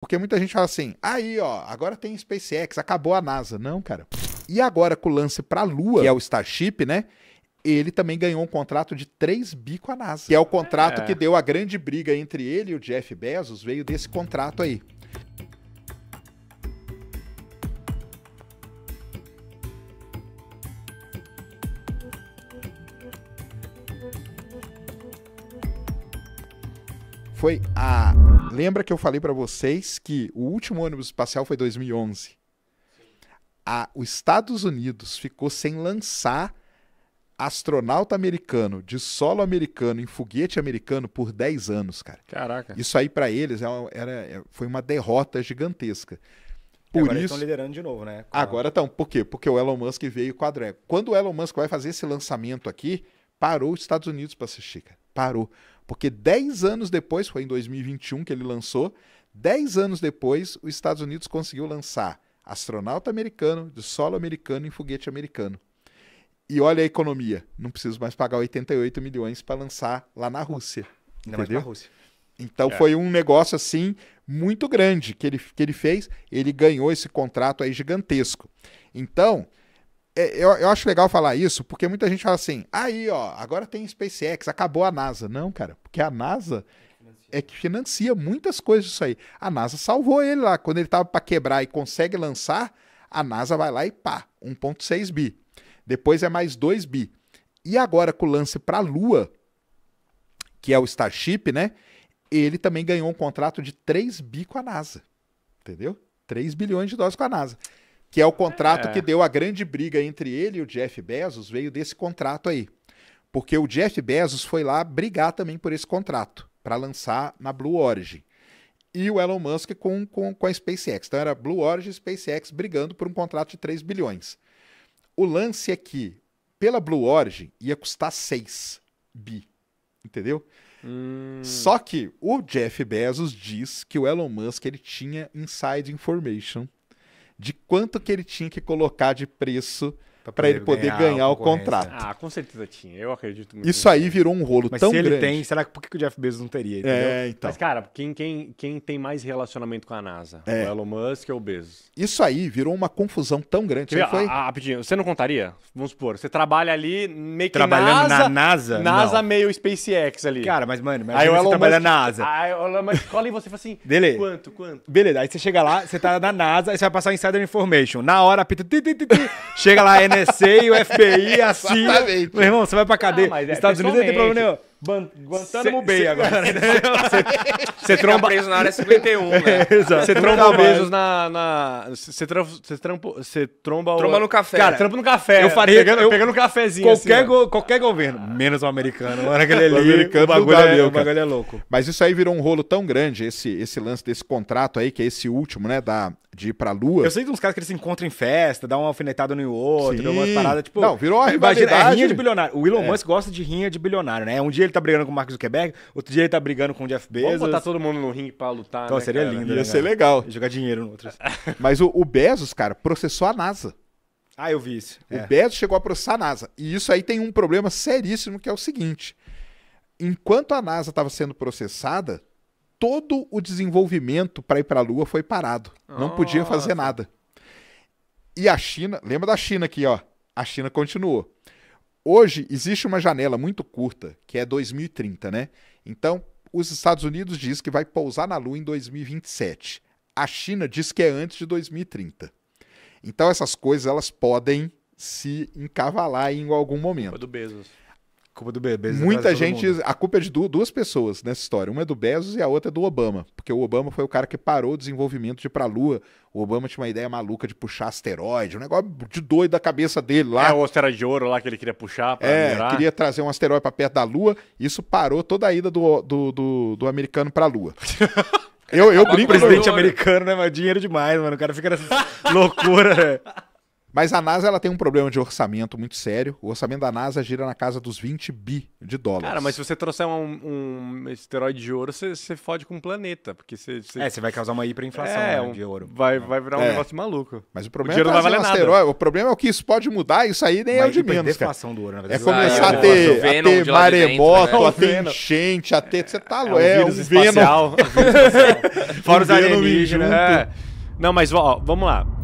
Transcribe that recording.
Porque muita gente fala assim, aí ó, agora tem SpaceX, acabou a NASA. Não, cara. E agora com o lance para a Lua, que é o Starship, né? Ele também ganhou um contrato de 3 bi com a NASA, que é o contrato é. que deu a grande briga entre ele e o Jeff Bezos, veio desse contrato aí. Lembra que eu falei para vocês que o último ônibus espacial foi 2011? A, os Estados Unidos ficou sem lançar astronauta americano de solo americano em foguete americano por 10 anos, cara. Caraca. Isso aí para eles é era, é, foi uma derrota gigantesca. Por agora isso, eles estão liderando de novo, né? Com agora estão. Por quê? Porque o Elon Musk veio com a drag. Quando o Elon Musk vai fazer esse lançamento aqui, parou os Estados Unidos para assistir, cara parou. Porque 10 anos depois, foi em 2021 que ele lançou, 10 anos depois, os Estados Unidos conseguiu lançar astronauta americano, de solo americano em foguete americano. E olha a economia, não preciso mais pagar 88 milhões para lançar lá na Rússia. entendeu? mais Rússia. Então é. foi um negócio assim muito grande que ele, que ele fez. Ele ganhou esse contrato aí gigantesco. Então, é, eu, eu acho legal falar isso, porque muita gente fala assim, aí, ó, agora tem SpaceX, acabou a NASA. Não, cara, porque a NASA é que financia muitas coisas isso aí. A NASA salvou ele lá. Quando ele tava para quebrar e consegue lançar, a NASA vai lá e pá, 1.6 bi. Depois é mais 2 bi. E agora com o lance para a Lua, que é o Starship, né? Ele também ganhou um contrato de 3 bi com a NASA. Entendeu? 3 bilhões de dólares com a NASA que é o contrato é. que deu a grande briga entre ele e o Jeff Bezos, veio desse contrato aí. Porque o Jeff Bezos foi lá brigar também por esse contrato, para lançar na Blue Origin. E o Elon Musk com, com, com a SpaceX. Então era Blue Origin e SpaceX brigando por um contrato de 3 bilhões. O lance é que, pela Blue Origin, ia custar 6 bi. Entendeu? Hum. Só que o Jeff Bezos diz que o Elon Musk ele tinha inside information de quanto que ele tinha que colocar de preço para ele poder ganhar, o contrato. Ah, com certeza tinha, eu acredito muito. Isso aí virou um rolo Mas tão grande. se ele grande. tem, será que por que o Jeff Bezos não teria? É, entendeu? É, então. Mas, cara, quem, quem, quem tem mais relacionamento com a NASA? É. O Elon Musk ou o Bezos? Isso aí virou uma confusão tão grande. Você foi... Ah, ah, rapidinho, você não contaria? Vamos supor, você trabalha ali meio que Trabalhando NASA, na NASA? NASA não. meio SpaceX ali. Cara, mas, mano, aí o Elon Musk, trabalha na NASA. Aí o Elon Musk cola e você fala assim, Beleza. quanto, quanto? Beleza, aí você chega lá, você tá na NASA, aí você vai passar Insider Information. Na hora, apita, chega lá, é NSA, o FBI, assim, Exatamente. Meu irmão, você vai pra ah, cadeia. Ah, é, Estados Unidos não tem problema nenhum. Né, Guantanamo Bay agora. Você tromba preso na área 51, né? Exato. Você tromba beijos na, na você tromba você tromba tromba no café. Cara, trampa no café. Eu faria pegando, eu, pegando um cafezinho qualquer assim, go, qualquer governo, menos o americano. o americano, o bagulho, é, meu, né? o bagulho é louco. Mas isso aí virou um rolo tão grande esse esse lance desse contrato aí que é esse último, né, da de ir pra lua. Eu sei de uns caras que eles se encontram em festa, dá uma alfinetada no outro, deu uma parada tipo. Não, virou uma Imagina, é rinha de bilionário. O Elon é. Musk gosta de rinha de bilionário, né? Um dia ele tá brigando com o Mark Zuckerberg, outro dia ele tá brigando com o Jeff Bezos. Vamos botar todo mundo no ringue pra lutar. Então né, seria cara? lindo. Ia né, ser cara? legal. Jogar dinheiro no outro. Mas o, o Bezos, cara, processou a NASA. Ah, eu vi isso. O é. Bezos chegou a processar a NASA. E isso aí tem um problema seríssimo que é o seguinte: enquanto a NASA estava sendo processada, todo o desenvolvimento para ir para a Lua foi parado. Não podia fazer nada. E a China, lembra da China aqui, ó. A China continuou. Hoje existe uma janela muito curta, que é 2030, né? Então, os Estados Unidos diz que vai pousar na Lua em 2027. A China diz que é antes de 2030. Então essas coisas elas podem se encavalar em algum momento. Foi do Bezos culpa do Bezos. Muita tá gente. A culpa é de duas pessoas nessa história. Uma é do Bezos e a outra é do Obama. Porque o Obama foi o cara que parou o desenvolvimento de ir pra Lua. O Obama tinha uma ideia maluca de puxar asteroide, um negócio de doido da cabeça dele lá. É, o asteroide de ouro lá que ele queria puxar pra É, mirar. queria trazer um asteroide pra perto da Lua. Isso parou toda a ida do, do, do, do americano pra Lua. eu, eu brinco. O presidente americano, né? Mas dinheiro demais, mano. O cara fica nessa loucura, né? Mas a NASA ela tem um problema de orçamento muito sério. O orçamento da NASA gira na casa dos 20 bi de dólares. Cara, mas se você trouxer um, um esteroide de ouro, você, você fode com o planeta. Porque você, você... É, você vai causar uma hiperinflação é, né, um, de ouro. Vai, é. vai virar um é. negócio maluco. Mas o problema o é não vai valer um nada. O problema é o que isso pode mudar, isso aí nem é o de menos. Cara. do ouro, na né, verdade. É começar ah, a ter, a ter maremoto, né? a ter enchente, a ter. Você tá louco. É, é um vírus é espacial. É Fora os alienígenas. Não, mas ó, vamos lá.